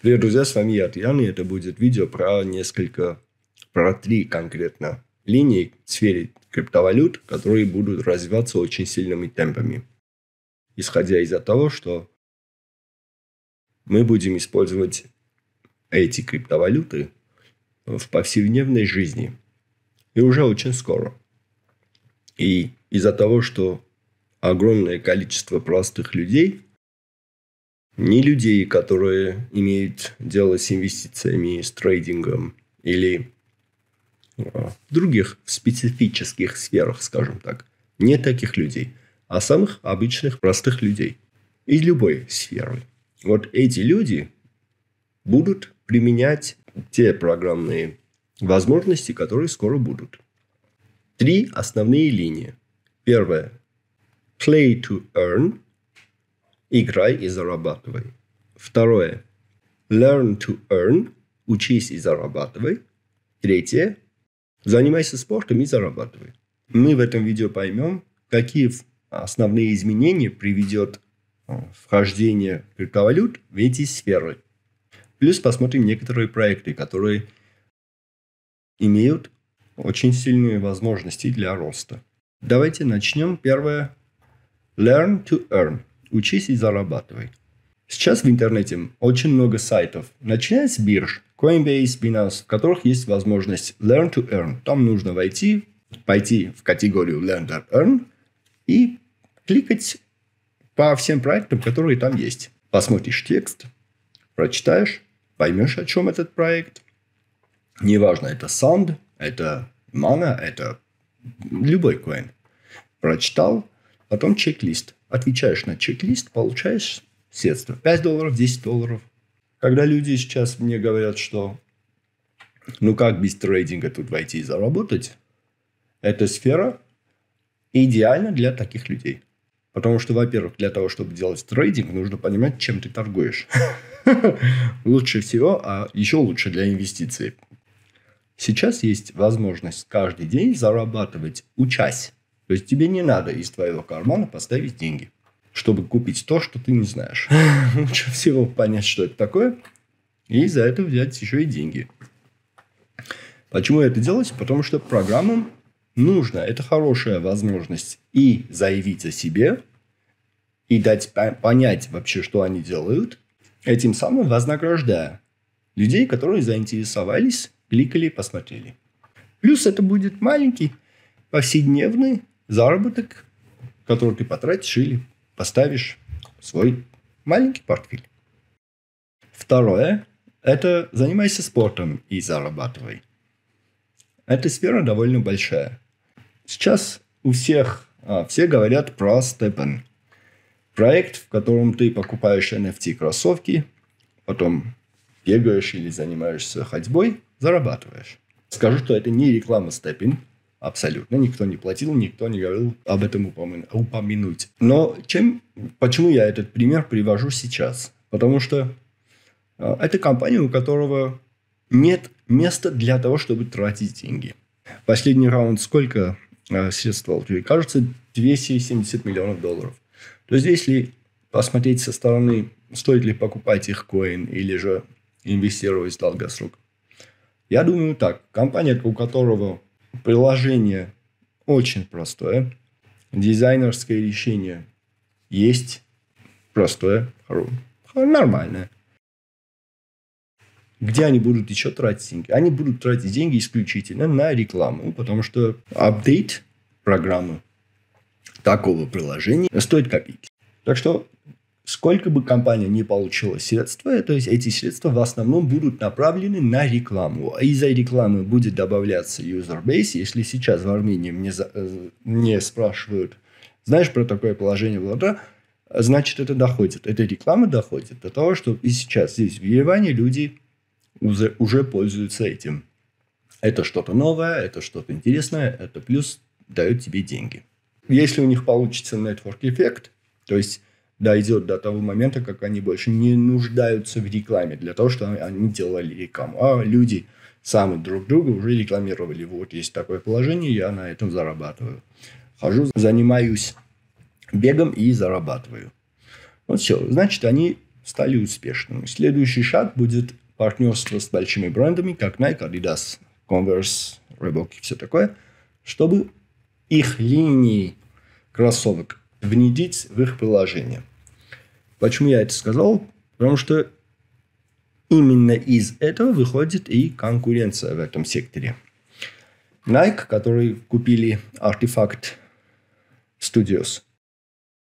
Привет, друзья, с вами я, Тиан, и это будет видео про несколько, про три конкретно линии в сфере криптовалют, которые будут развиваться очень сильными темпами. Исходя из-за того, что мы будем использовать эти криптовалюты э, в повседневной жизни. И уже очень скоро. И из-за того, что огромное количество простых людей – не людей, которые имеют дело с инвестициями, с трейдингом или в э, других специфических сферах, скажем так. Не таких людей, а самых обычных, простых людей из любой сферы. Вот эти люди будут применять те программные возможности, которые скоро будут. Три основные линии. Первое. Play to earn – Играй и зарабатывай. Второе. Learn to earn. Учись и зарабатывай. Третье. Занимайся спортом и зарабатывай. Мы в этом видео поймем, какие основные изменения приведет э, вхождение криптовалют в эти сферы. Плюс посмотрим некоторые проекты, которые имеют очень сильные возможности для роста. Давайте начнем. Первое. Learn to earn. Учись и зарабатывай. Сейчас в интернете очень много сайтов, начиная с бирж, Coinbase, Binance, в которых есть возможность Learn to Earn. Там нужно войти, пойти в категорию Learn to Earn и кликать по всем проектам, которые там есть. Посмотришь текст, прочитаешь, поймешь, о чем этот проект. Неважно, это Sound, это Mana, это любой коин. Прочитал, потом чек-лист отвечаешь на чек-лист, получаешь средства. 5 долларов, 10 долларов. Когда люди сейчас мне говорят, что ну как без трейдинга тут войти и заработать, эта сфера идеально для таких людей. Потому что, во-первых, для того, чтобы делать трейдинг, нужно понимать, чем ты торгуешь. Лучше всего, а еще лучше для инвестиций. Сейчас есть возможность каждый день зарабатывать, учась. То есть тебе не надо из твоего кармана поставить деньги, чтобы купить то, что ты не знаешь. Лучше ну, всего понять, что это такое, и за это взять еще и деньги. Почему это делать? Потому что программам нужно, это хорошая возможность и заявить о себе, и дать понять вообще, что они делают, этим самым вознаграждая людей, которые заинтересовались, кликали, посмотрели. Плюс это будет маленький повседневный заработок, который ты потратишь или поставишь свой маленький портфель. Второе – это занимайся спортом и зарабатывай. Эта сфера довольно большая. Сейчас у всех, а, все говорят про Степен. Проект, в котором ты покупаешь NFT-кроссовки, потом бегаешь или занимаешься ходьбой, зарабатываешь. Скажу, что это не реклама Степин, Абсолютно никто не платил, никто не говорил об этом упомянуть. Но чем, почему я этот пример привожу сейчас? Потому что а, это компания, у которого нет места для того, чтобы тратить деньги. Последний раунд сколько а, средств Алтуи? Кажется, 270 миллионов долларов. То есть, если посмотреть со стороны, стоит ли покупать их коин или же инвестировать в долгосрок, я думаю так. Компания, у которого Приложение очень простое. Дизайнерское решение есть простое, нормальное. Где они будут еще тратить деньги? Они будут тратить деньги исключительно на рекламу, потому что апдейт программы такого приложения стоит копейки. Так что Сколько бы компания не получила средства, то есть эти средства в основном будут направлены на рекламу. А из-за рекламы будет добавляться user base. Если сейчас в Армении мне, э, мне спрашивают, знаешь про такое положение, Влада, значит это доходит. Эта реклама доходит до того, что и сейчас здесь в Ереване люди уже, уже пользуются этим. Это что-то новое, это что-то интересное, это плюс дают тебе деньги. Если у них получится network эффект, то есть дойдет до того момента, как они больше не нуждаются в рекламе для того, чтобы они делали рекламу. А люди сами друг друга уже рекламировали. Вот есть такое положение, я на этом зарабатываю. Хожу, занимаюсь бегом и зарабатываю. Вот все. Значит, они стали успешными. Следующий шаг будет партнерство с большими брендами, как Nike, Adidas, Converse, Reebok и все такое, чтобы их линии кроссовок внедрить в их приложение. Почему я это сказал? Потому что именно из этого выходит и конкуренция в этом секторе. Nike, которые купили Artifact Studios.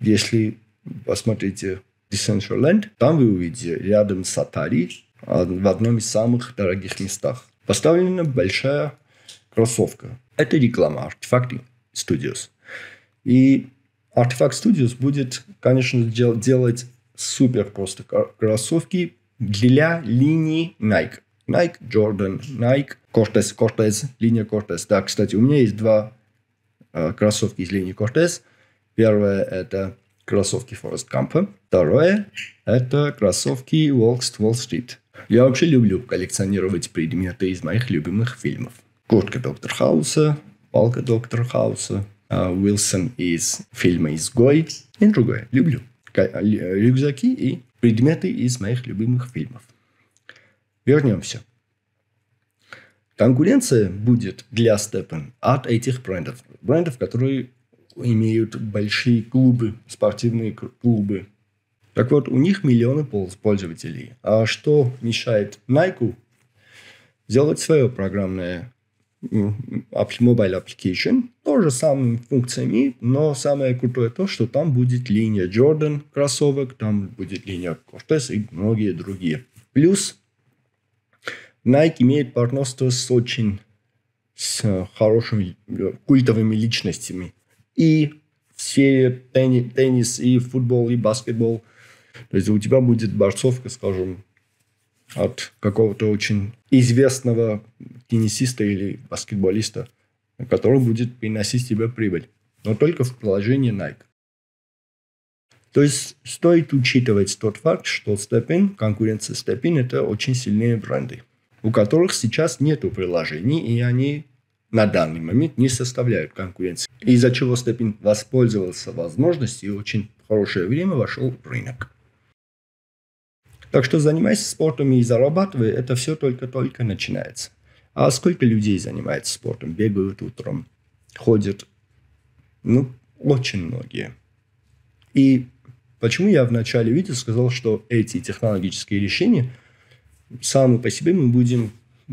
Если посмотрите Decentraland, там вы увидите рядом с Atari а, в одном из самых дорогих местах. Поставлена большая кроссовка. Это реклама Artifact Studios. И Artifact Studios будет, конечно, дел- делать супер просто кроссовки для линии Nike. Nike, Jordan, Nike, Cortez, Cortez, линия Cortez. Да, кстати, у меня есть два э, кроссовки из линии Cortez. Первое – это кроссовки Forest Gump. Второе – это кроссовки Walks Wall Street. Я вообще люблю коллекционировать предметы из моих любимых фильмов. Куртка Доктор Хауса, палка Доктор Хауса – а, Уилсон из фильма «Изгой» и другое. Люблю а, э, рюкзаки и предметы из моих любимых фильмов. Вернемся. Конкуренция будет для Степан от этих брендов. Брендов, которые имеют большие клубы, спортивные клубы. Так вот, у них миллионы пользователей. А что мешает Nike сделать свое программное mobile application, тоже самыми функциями, но самое крутое то, что там будет линия Jordan кроссовок, там будет линия Cortez и многие другие. Плюс Nike имеет партнерство с очень с хорошими э, культовыми личностями. И все тенни, теннис, и футбол, и баскетбол. То есть у тебя будет борцовка, скажем, от какого-то очень известного теннисиста или баскетболиста, который будет приносить тебе прибыль, но только в приложении Nike. То есть стоит учитывать тот факт, что Степин, конкуренция Степин – это очень сильные бренды, у которых сейчас нету приложений, и они на данный момент не составляют конкуренции. Из-за чего Степин воспользовался возможностью и очень хорошее время вошел в рынок. Так что занимайся спортом и зарабатывай, это все только-только начинается. А сколько людей занимается спортом, бегают утром, ходят? Ну, очень многие. И почему я в начале видео сказал, что эти технологические решения сами по себе мы будем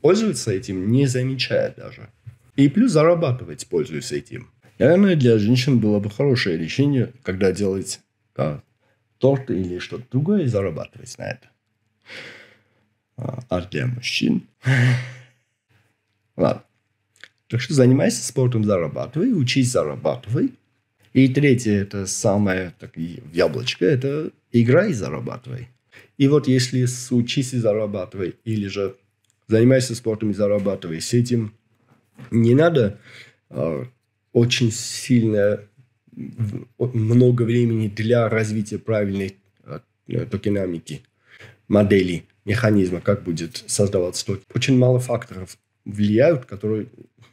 пользоваться этим, не замечая даже. И плюс зарабатывать, пользуясь этим. Наверное, для женщин было бы хорошее решение, когда делать да, торт или что-то другое и зарабатывать на это. А, а для мужчин Ладно. Так что занимайся спортом, зарабатывай, учись, зарабатывай. И третье, это самое так, яблочко, это играй и зарабатывай. И вот если учись и зарабатывай, или же занимайся спортом и зарабатывай, с этим не надо э, очень сильно много времени для развития правильной э, токеномики, модели, механизма, как будет создаваться токен. Очень мало факторов влияют, которые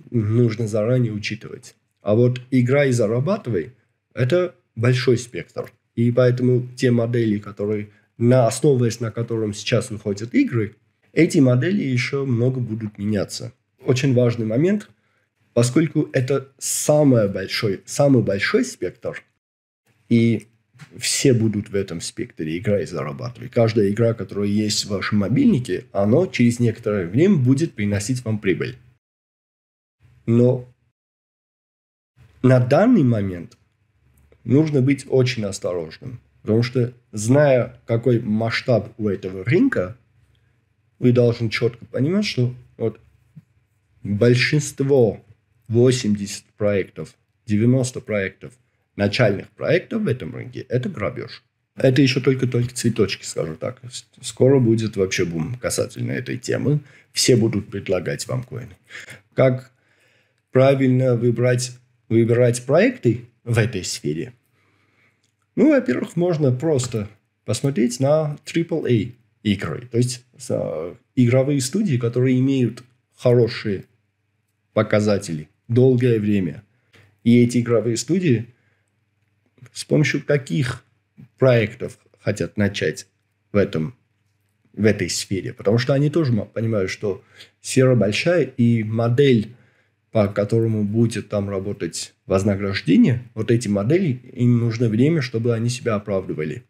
нужно заранее учитывать. А вот игра и зарабатывай – это большой спектр. И поэтому те модели, которые на основываясь на котором сейчас выходят игры, эти модели еще много будут меняться. Очень важный момент, поскольку это самый большой, самый большой спектр, и все будут в этом спектре играть и зарабатывать. Каждая игра, которая есть в вашем мобильнике, она через некоторое время будет приносить вам прибыль. Но на данный момент нужно быть очень осторожным. Потому что, зная, какой масштаб у этого рынка, вы должны четко понимать, что вот большинство 80 проектов, 90 проектов – начальных проектов в этом рынке – это грабеж. Это еще только-только цветочки, скажу так. Скоро будет вообще бум касательно этой темы. Все будут предлагать вам коины. Как правильно выбрать, выбирать проекты в этой сфере? Ну, во-первых, можно просто посмотреть на AAA игры. То есть, э, игровые студии, которые имеют хорошие показатели долгое время. И эти игровые студии – с помощью каких проектов хотят начать в, этом, в этой сфере. Потому что они тоже понимают, что сфера большая, и модель, по которому будет там работать вознаграждение, вот эти модели, им нужно время, чтобы они себя оправдывали.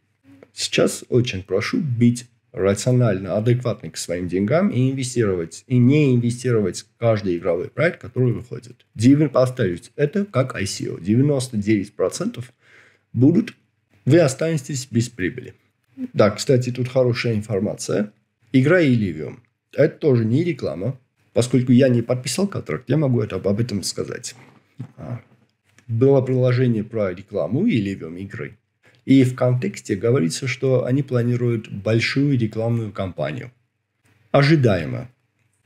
Сейчас очень прошу быть рационально, адекватно к своим деньгам и инвестировать, и не инвестировать в каждый игровой проект, который выходит. Повторюсь, это как ICO. E 99% будут, вы останетесь без прибыли. Да, кстати, тут хорошая информация. Игра Illivium. Это тоже не реклама. Поскольку я не подписал контракт, я могу это, об этом сказать. А, было приложение про рекламу Illivium игры. И в контексте говорится, что они планируют большую рекламную кампанию. Ожидаемо.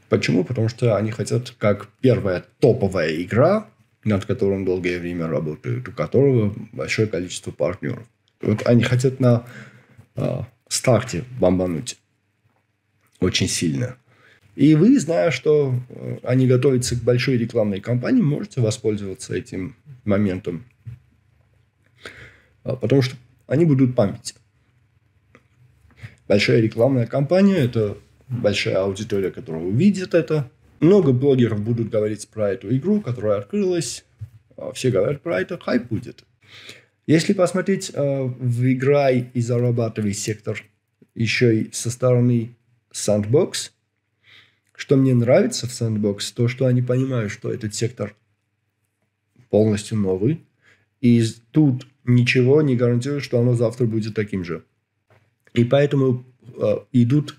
Почему? Потому что они хотят, как первая топовая игра, над которым долгое время работают, у которого большое количество партнеров. Вот они хотят на э, старте бомбануть очень сильно. И вы, зная, что э, они готовятся к большой рекламной кампании, можете воспользоваться этим моментом. А, потому что они будут память. Большая рекламная кампания – это большая аудитория, которая увидит это – много блогеров будут говорить про эту игру, которая открылась. А, все говорят про это, хайп будет. Если посмотреть э, в играй и зарабатывай сектор еще и со стороны Sandbox, что мне нравится в Sandbox, то, что они понимают, что этот сектор полностью новый, и тут ничего не гарантирует, что оно завтра будет таким же. И поэтому э, идут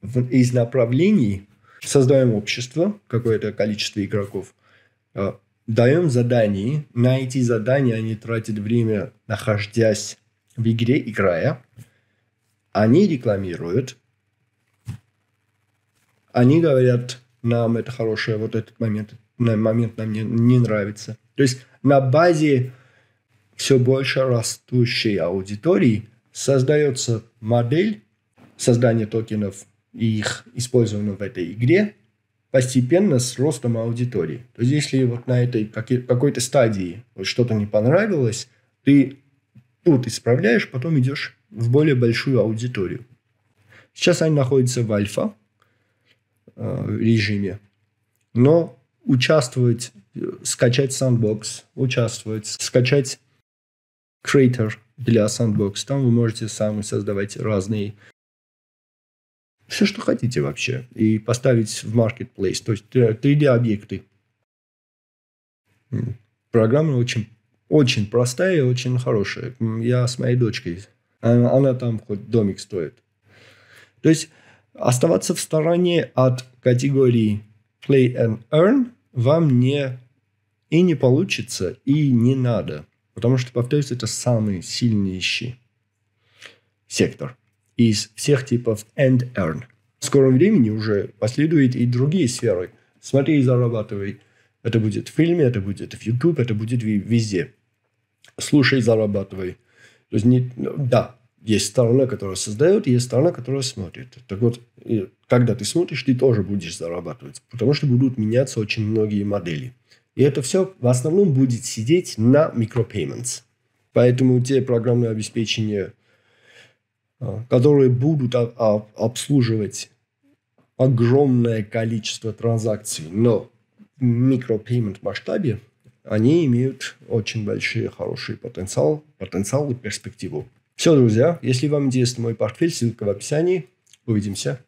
в, из направлений, Создаем общество, какое-то количество игроков. А, даем задания. На эти задания они тратят время, нахождясь в игре, играя. Они рекламируют. Они говорят, нам это хорошее, вот этот момент, момент нам не, не нравится. То есть на базе все больше растущей аудитории создается модель создания токенов и их использовано в этой игре, постепенно с ростом аудитории. То есть, если вот на этой какой-то стадии вот что-то не понравилось, ты тут исправляешь, потом идешь в более большую аудиторию. Сейчас они находятся в альфа э, режиме, но участвовать, э, скачать Sandbox, участвовать, скачать Creator для Sandbox, там вы можете сами создавать разные все, что хотите вообще, и поставить в marketplace, то есть 3D-объекты. Э, программа очень, очень простая и очень хорошая. Я с моей дочкой, а, она там хоть домик стоит. То есть оставаться в стороне от категории play and earn вам не и не получится, и не надо. Потому что, повторюсь, это самый сильнейший сектор – из всех типов and earn. В скором времени уже последуют и другие сферы. Смотри и зарабатывай. Это будет в фильме, это будет в YouTube, это будет везде. Слушай и зарабатывай. То есть, не, ну, да, есть сторона, которая создает, есть сторона, которая смотрит. Так вот, когда ты смотришь, ты тоже будешь зарабатывать, потому что будут меняться очень многие модели. И это все в основном будет сидеть на micropayments. Поэтому те программные обеспечения, а, которые будут обслуживать огромное количество транзакций, но в микропеймент масштабе они имеют очень большой хороший потенциал, потенциал и перспективу. Все, друзья, если вам интересен мой портфель, ссылка в описании. Увидимся.